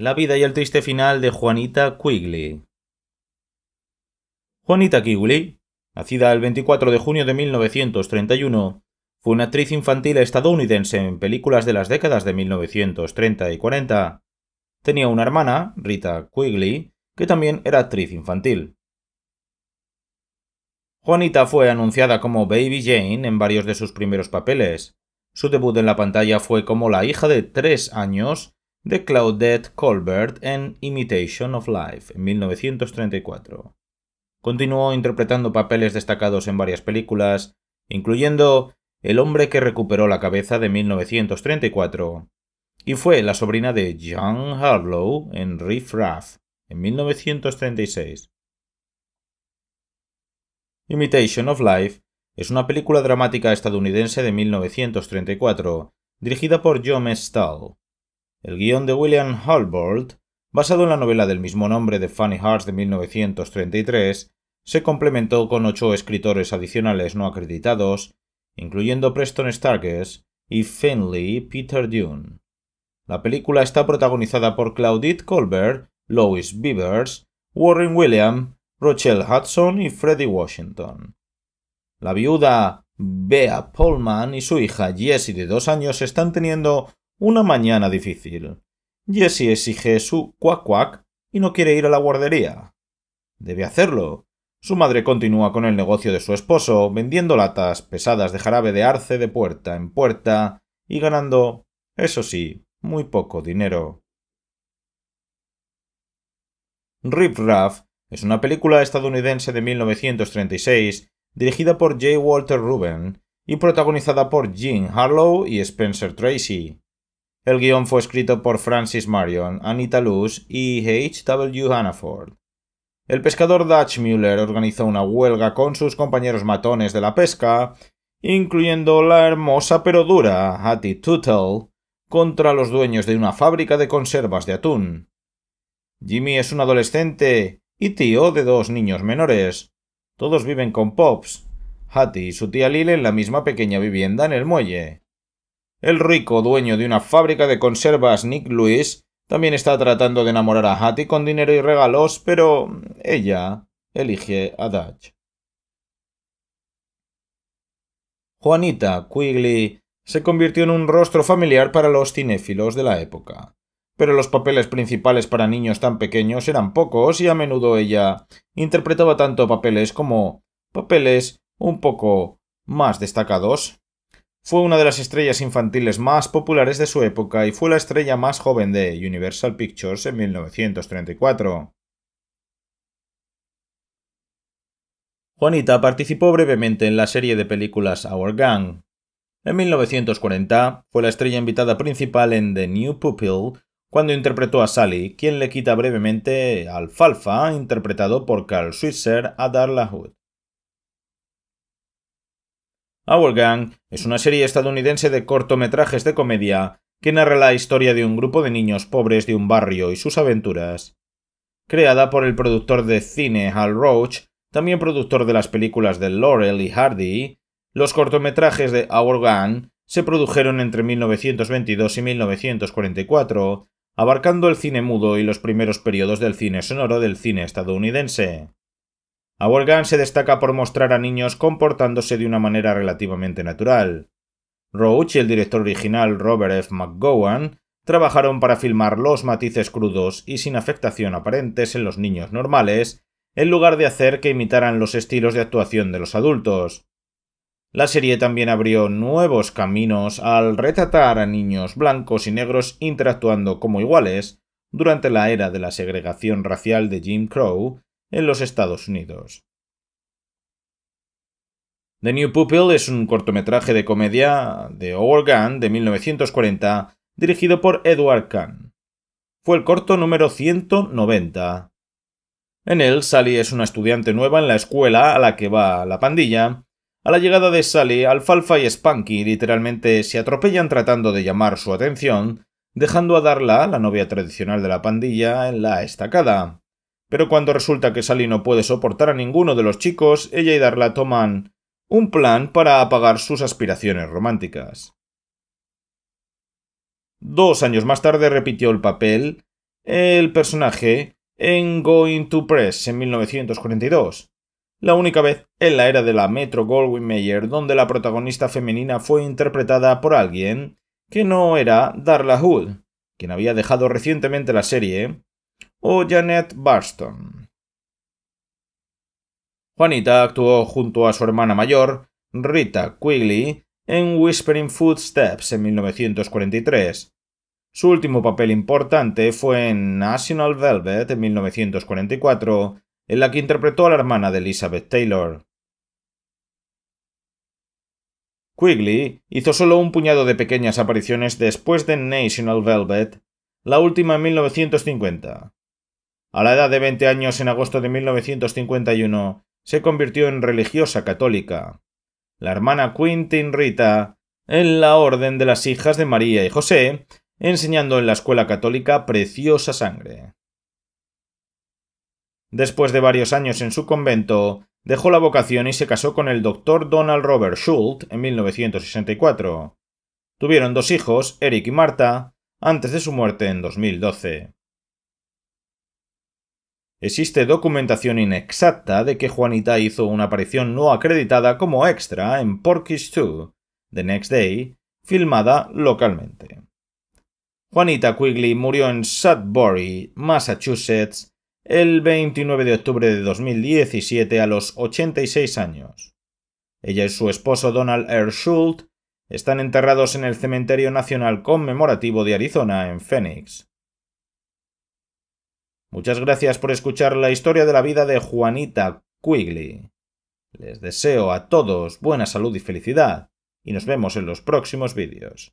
La vida y el triste final de Juanita Quigley. Juanita Quigley, nacida el 24 de junio de 1931, fue una actriz infantil estadounidense en películas de las décadas de 1930 y 40. Tenía una hermana, Rita Quigley, que también era actriz infantil. Juanita fue anunciada como Baby Jane en varios de sus primeros papeles. Su debut en la pantalla fue como la hija de tres años de Claudette Colbert en Imitation of Life, en 1934. Continuó interpretando papeles destacados en varias películas, incluyendo El hombre que recuperó la cabeza de 1934, y fue la sobrina de Jean Harlow en Riff Raff, en 1936. Imitation of Life es una película dramática estadounidense de 1934, dirigida por John Stahl, el guión de William Halbold, basado en la novela del mismo nombre de Fanny Hearts de 1933, se complementó con ocho escritores adicionales no acreditados, incluyendo Preston Starkes y Finley Peter Dune. La película está protagonizada por Claudette Colbert, Lois Beavers, Warren William, Rochelle Hudson y Freddie Washington. La viuda Bea Pullman y su hija Jessie de dos años están teniendo una mañana difícil. Jesse exige su cuac cuac y no quiere ir a la guardería. Debe hacerlo. Su madre continúa con el negocio de su esposo, vendiendo latas pesadas de jarabe de arce de puerta en puerta y ganando, eso sí, muy poco dinero. Rip Raff es una película estadounidense de 1936 dirigida por J. Walter Ruben y protagonizada por Jean Harlow y Spencer Tracy. El guión fue escrito por Francis Marion, Anita Luz y H.W. Hannaford. El pescador Dutch Muller organizó una huelga con sus compañeros matones de la pesca, incluyendo la hermosa pero dura Hattie Tuttle, contra los dueños de una fábrica de conservas de atún. Jimmy es un adolescente y tío de dos niños menores. Todos viven con Pops, Hattie y su tía Lil en la misma pequeña vivienda en el muelle. El rico dueño de una fábrica de conservas, Nick Lewis, también está tratando de enamorar a Hattie con dinero y regalos, pero ella elige a Dutch. Juanita Quigley se convirtió en un rostro familiar para los cinéfilos de la época, pero los papeles principales para niños tan pequeños eran pocos y a menudo ella interpretaba tanto papeles como papeles un poco más destacados. Fue una de las estrellas infantiles más populares de su época y fue la estrella más joven de Universal Pictures en 1934. Juanita participó brevemente en la serie de películas Our Gang. En 1940 fue la estrella invitada principal en The New Pupil cuando interpretó a Sally, quien le quita brevemente Alfalfa, interpretado por Carl Switzer, a Darla Hood. Our Gang es una serie estadounidense de cortometrajes de comedia que narra la historia de un grupo de niños pobres de un barrio y sus aventuras. Creada por el productor de cine Hal Roach, también productor de las películas de Laurel y Hardy, los cortometrajes de Our Gang se produjeron entre 1922 y 1944, abarcando el cine mudo y los primeros periodos del cine sonoro del cine estadounidense. Gun se destaca por mostrar a niños comportándose de una manera relativamente natural. Roach y el director original Robert F. McGowan trabajaron para filmar los matices crudos y sin afectación aparentes en los niños normales, en lugar de hacer que imitaran los estilos de actuación de los adultos. La serie también abrió nuevos caminos al retratar a niños blancos y negros interactuando como iguales durante la era de la segregación racial de Jim Crow en los Estados Unidos. The New Pupil es un cortometraje de comedia de Howard Gunn de 1940 dirigido por Edward Kahn. Fue el corto número 190. En él, Sally es una estudiante nueva en la escuela a la que va la pandilla. A la llegada de Sally, Alfalfa y Spanky literalmente se atropellan tratando de llamar su atención, dejando a Darla, la novia tradicional de la pandilla, en la estacada. Pero cuando resulta que Sally no puede soportar a ninguno de los chicos, ella y Darla toman un plan para apagar sus aspiraciones románticas. Dos años más tarde repitió el papel, el personaje, en Going to Press en 1942, la única vez en la era de la Metro Goldwyn Mayer donde la protagonista femenina fue interpretada por alguien que no era Darla Hood, quien había dejado recientemente la serie o Janet Barston. Juanita actuó junto a su hermana mayor, Rita Quigley, en Whispering Footsteps en 1943. Su último papel importante fue en National Velvet en 1944, en la que interpretó a la hermana de Elizabeth Taylor. Quigley hizo solo un puñado de pequeñas apariciones después de National Velvet, la última en 1950. A la edad de 20 años, en agosto de 1951, se convirtió en religiosa católica. La hermana Quintin Rita, en la Orden de las Hijas de María y José, enseñando en la escuela católica Preciosa Sangre. Después de varios años en su convento, dejó la vocación y se casó con el doctor Donald Robert Schultz en 1964. Tuvieron dos hijos, Eric y Marta, antes de su muerte en 2012. Existe documentación inexacta de que Juanita hizo una aparición no acreditada como extra en Porky's 2, The Next Day, filmada localmente. Juanita Quigley murió en Sudbury, Massachusetts, el 29 de octubre de 2017 a los 86 años. Ella y su esposo Donald R. Schultz están enterrados en el Cementerio Nacional Conmemorativo de Arizona en Phoenix. Muchas gracias por escuchar la historia de la vida de Juanita Quigley. Les deseo a todos buena salud y felicidad, y nos vemos en los próximos vídeos.